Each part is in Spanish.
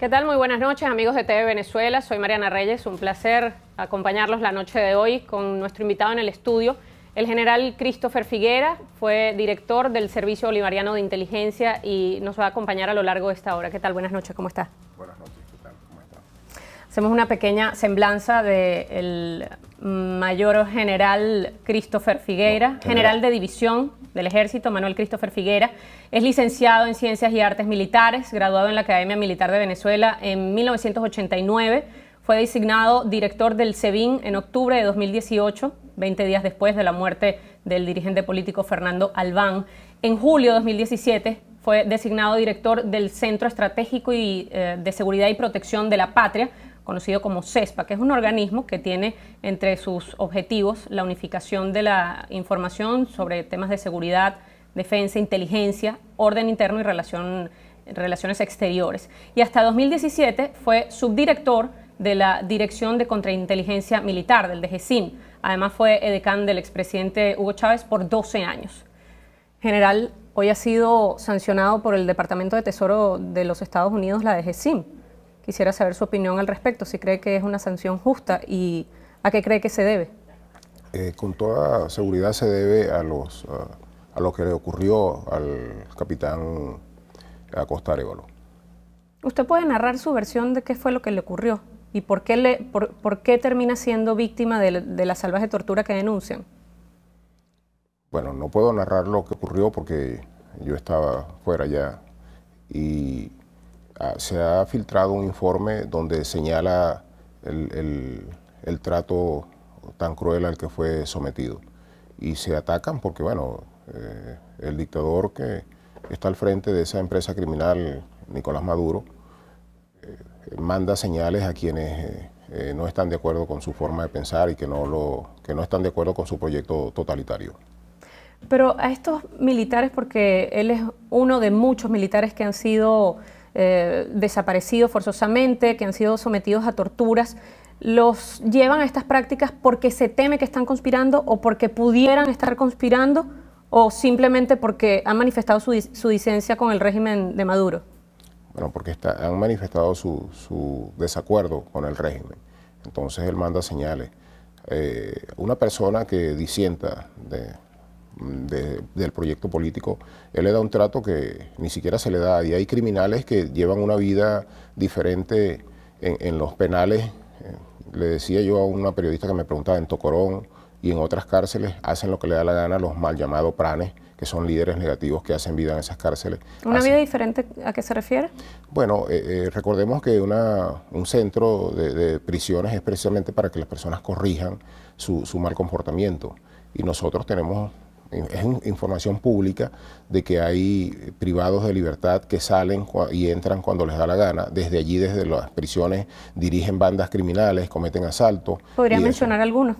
¿Qué tal? Muy buenas noches, amigos de TV Venezuela. Soy Mariana Reyes. Un placer acompañarlos la noche de hoy con nuestro invitado en el estudio, el general Christopher Figuera. Fue director del Servicio Bolivariano de Inteligencia y nos va a acompañar a lo largo de esta hora. ¿Qué tal? Buenas noches, ¿cómo está? Buenas noches, ¿qué tal? ¿Cómo está? Hacemos una pequeña semblanza del mayor general Christopher Figuera, general de división del Ejército, Manuel Christopher Figuera. Es licenciado en Ciencias y Artes Militares, graduado en la Academia Militar de Venezuela en 1989. Fue designado director del SEBIN en octubre de 2018, 20 días después de la muerte del dirigente político Fernando Albán. En julio de 2017 fue designado director del Centro Estratégico y, eh, de Seguridad y Protección de la Patria, conocido como CESPA, que es un organismo que tiene entre sus objetivos la unificación de la información sobre temas de seguridad, defensa, inteligencia, orden interno y relaciones exteriores. Y hasta 2017 fue subdirector de la Dirección de Contrainteligencia Militar del DGCIM. Además fue edecán del expresidente Hugo Chávez por 12 años. General, hoy ha sido sancionado por el Departamento de Tesoro de los Estados Unidos, la DGCIM Quisiera saber su opinión al respecto, si cree que es una sanción justa y a qué cree que se debe. Eh, con toda seguridad se debe a, los, a, lo que le ocurrió al capitán eh, Acosta Arevalo. ¿Usted puede narrar su versión de qué fue lo que le ocurrió y por qué, le, termina siendo víctima de, de la salvaje tortura que denuncian? Bueno, no puedo narrar lo que ocurrió porque yo estaba fuera ya y Ah, se ha filtrado un informe donde señala el, trato tan cruel al que fue sometido. Y se atacan porque, bueno, eh, el dictador que está al frente de esa empresa criminal, Nicolás Maduro, eh, manda señales a quienes eh, no están de acuerdo con su forma de pensar y que no, lo, que no están de acuerdo con su proyecto totalitario. Pero a estos militares, porque él es uno de muchos militares que han sido eh, desaparecidos forzosamente, que han sido sometidos a torturas, los llevan a estas prácticas porque se teme que están conspirando o porque pudieran estar conspirando o simplemente porque han manifestado su, disencia con el régimen de Maduro? Bueno, porque han manifestado su, desacuerdo con el régimen. Entonces él manda señales. Eh, una persona que disienta de, del proyecto político, él le da un trato que ni siquiera se le da. Y hay criminales que llevan una vida diferente en, los penales. Eh, le decía yo a una periodista que me preguntaba, en Tocorón y en otras cárceles hacen lo que le da la gana a los mal llamados pranes, que son líderes negativos que hacen vida en esas cárceles. ¿Una vida diferente a qué se refiere? Bueno, eh, eh, recordemos que un centro de, prisiones es precisamente para que las personas corrijan su, su mal comportamiento. Y nosotros tenemos es información pública de que hay privados de libertad que salen y entran cuando les da la gana. Desde allí, desde las prisiones, dirigen bandas criminales, cometen asaltos. ¿Podría mencionar algunos?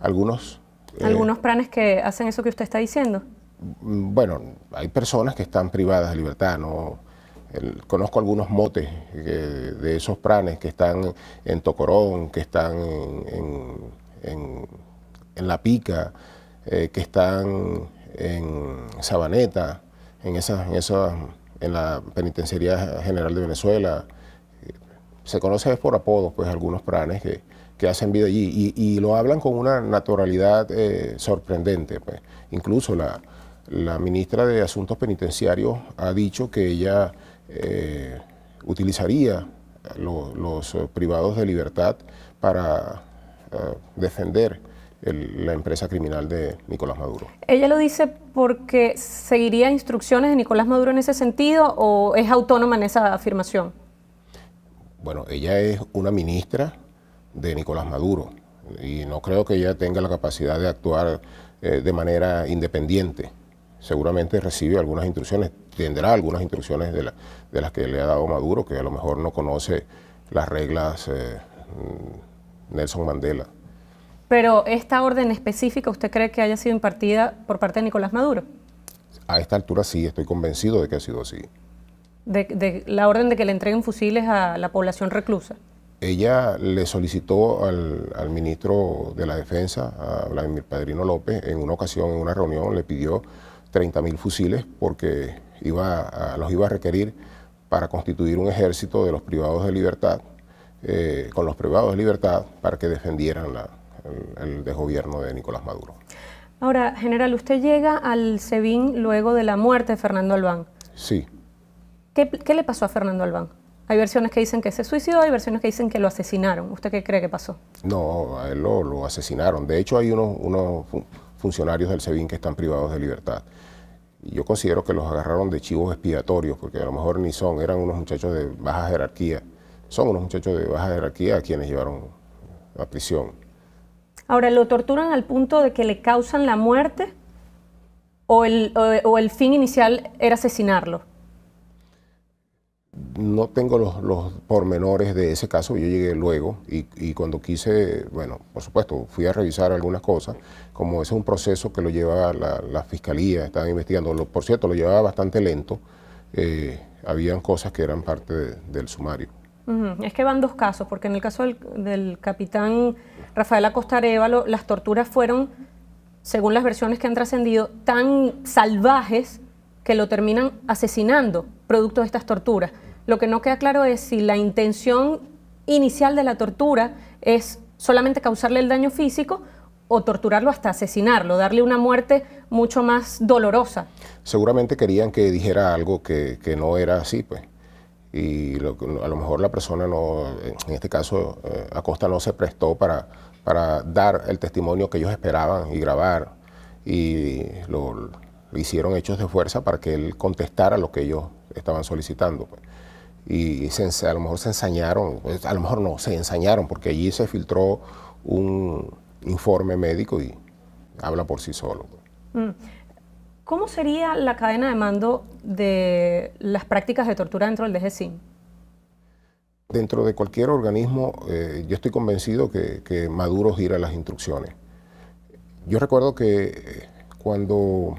Algunos. Eh, algunos planes que hacen eso que usted está diciendo. Mm, bueno, hay personas que están privadas de libertad, no. conozco algunos motes eh, de esos pranes que están en Tocorón, que están en, en La Pica, eh, que están en Sabaneta, en, en, en la Penitenciaría General de Venezuela. Se conoce por apodos, pues algunos pranes que, hacen vida allí y, lo hablan con una naturalidad eh, sorprendente. Pues. Incluso la, ministra de Asuntos Penitenciarios ha dicho que ella eh, utilizaría los privados de libertad para defender la empresa criminal de Nicolás Maduro. ¿Ella lo dice porque seguiría instrucciones de Nicolás Maduro en ese sentido o es autónoma en esa afirmación? Bueno, ella es una ministra de Nicolás Maduro y no creo que ella tenga la capacidad de actuar eh, de manera independiente. Seguramente recibe algunas instrucciones, tendrá algunas instrucciones de, las que le ha dado Maduro, que a lo mejor no conoce las reglas eh, mm, Nelson Mandela. Pero esta orden específica, ¿usted cree que haya sido impartida por parte de Nicolás Maduro? A esta altura sí, estoy convencido de que ha sido así. De, la orden de que le entreguen fusiles a la población reclusa. Ella le solicitó al, ministro de la Defensa, a Vladimir Padrino López, en una ocasión, en una reunión, le pidió 30.000 fusiles porque iba los iba a requerir para constituir un ejército de los privados de libertad, eh, con los privados de libertad, para que defendieran la, el desgobierno de Nicolás Maduro. Ahora, general, usted llega al SEBIN luego de la muerte de Fernando Albán. Sí. ¿Qué, le pasó a Fernando Albán? Hay versiones que dicen que se suicidó, hay versiones que dicen que lo asesinaron. ¿Usted qué cree que pasó? No, a él lo, asesinaron. De hecho, hay unos, funcionarios del SEBIN que están privados de libertad. yo considero que los agarraron de chivos expiatorios, porque a lo mejor ni son, eran unos muchachos de baja jerarquía. Son unos muchachos de baja jerarquía a quienes llevaron a prisión. Ahora, ¿lo torturan al punto de que le causan la muerte o el, fin inicial era asesinarlo? No tengo los, pormenores de ese caso, yo llegué luego y, cuando quise, bueno, por supuesto, fui a revisar algunas cosas, como ese es un proceso que lo lleva la, fiscalía, estaban investigando, por cierto, lo llevaba bastante lento, eh, habían cosas que eran parte del sumario. Es que van dos casos, porque en el caso del, del capitán Rafael Acosta Arevalo, las torturas fueron, según las versiones que han trascendido, tan salvajes que lo terminan asesinando producto de estas torturas. Lo que no queda claro es si la intención inicial de la tortura es solamente causarle el daño físico o torturarlo hasta asesinarlo, darle una muerte mucho más dolorosa. Seguramente querían que dijera algo que, no era así, pues. Y a lo mejor la persona no, en este caso, eh, Acosta no se prestó para, para dar el testimonio que ellos esperaban y grabar. Y lo, hicieron hechos de fuerza para que él contestara lo que ellos estaban solicitando. Pues. Y a lo mejor se ensañaron, pues, a lo mejor no, se ensañaron porque allí se filtró un informe médico y habla por sí solo. Pues. Mm. ¿Cómo sería la cadena de mando de las prácticas de tortura dentro del DGCIM? Dentro de cualquier organismo, eh, yo estoy convencido que, Maduro gira las instrucciones. Yo recuerdo que eh, cuando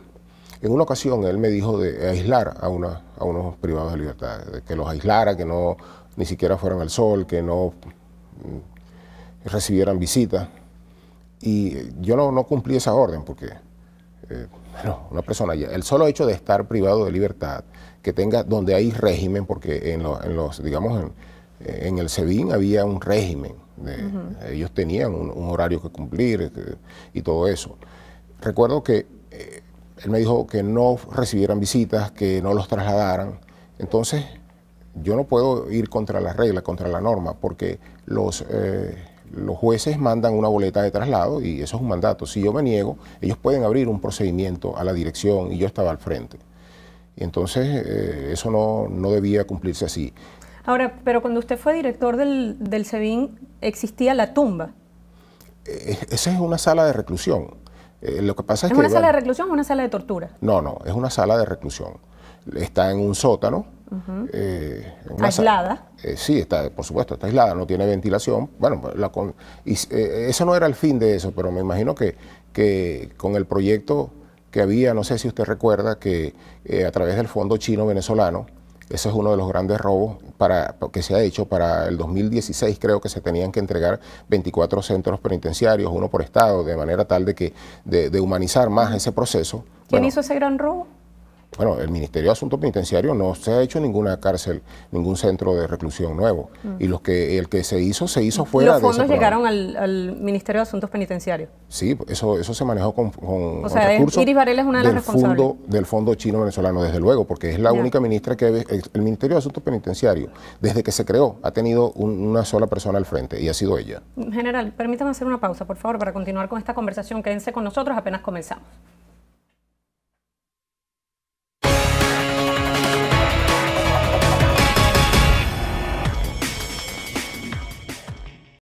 en una ocasión él me dijo de aislar a, unos privados de libertad, que los aislara, que no ni siquiera fueran al sol, que no mm, recibieran visitas. Y eh, yo no, cumplí esa orden porque, bueno, una persona ya, el solo hecho de estar privado de libertad, que tenga, donde hay régimen, porque en, en los, digamos, en, en el SEBIN había un régimen, ellos tenían un, horario que cumplir este, y todo eso. Recuerdo que eh, él me dijo que no recibieran visitas, que no los trasladaran. Entonces, yo no puedo ir contra la regla, contra la norma, porque eh, los, jueces mandan una boleta de traslado y eso es un mandato. Si yo me niego, ellos pueden abrir un procedimiento a la dirección y yo estaba al frente. Entonces, eh, eso no, no debía cumplirse así. Ahora, pero cuando usted fue director del, del SEBIN, existía la tumba. Eh, esa es una sala de reclusión. Eh, lo que pasa es, una sala de reclusión o una sala de tortura? No, no, es una sala de reclusión. Está en un sótano. Eh, ¿Aislada? sí, está, por supuesto, está aislada, no tiene ventilación. Bueno, pues, la eso no era el fin de eso, pero me imagino que, que con el proyecto que había, no sé si usted recuerda, que a través del Fondo Chino Venezolano eso es uno de los grandes robos para, que se ha hecho. Para el 2016 creo que se tenían que entregar 24 centros penitenciarios, uno por estado, de manera tal de, que, de, humanizar más ese proceso. ¿Quién hizo ese gran robo? Bueno, el Ministerio de Asuntos Penitenciarios no se ha hecho ninguna cárcel, ningún centro de reclusión nuevo. Mm. Y los que, el que se hizo, se hizo fuera de ¿Los fondos llegaron al, Ministerio de Asuntos Penitenciarios? Sí, eso, eso se manejó con, O sea, recursos Varela es una de las responsables. Fondo, del Fondo Chino Venezolano, desde luego, porque es la única ministra que... El Ministerio de Asuntos Penitenciarios, desde que se creó, ha tenido una sola persona al frente y ha sido ella. General, permítame hacer una pausa, por favor, para continuar con esta conversación. Quédense con nosotros, apenas comenzamos.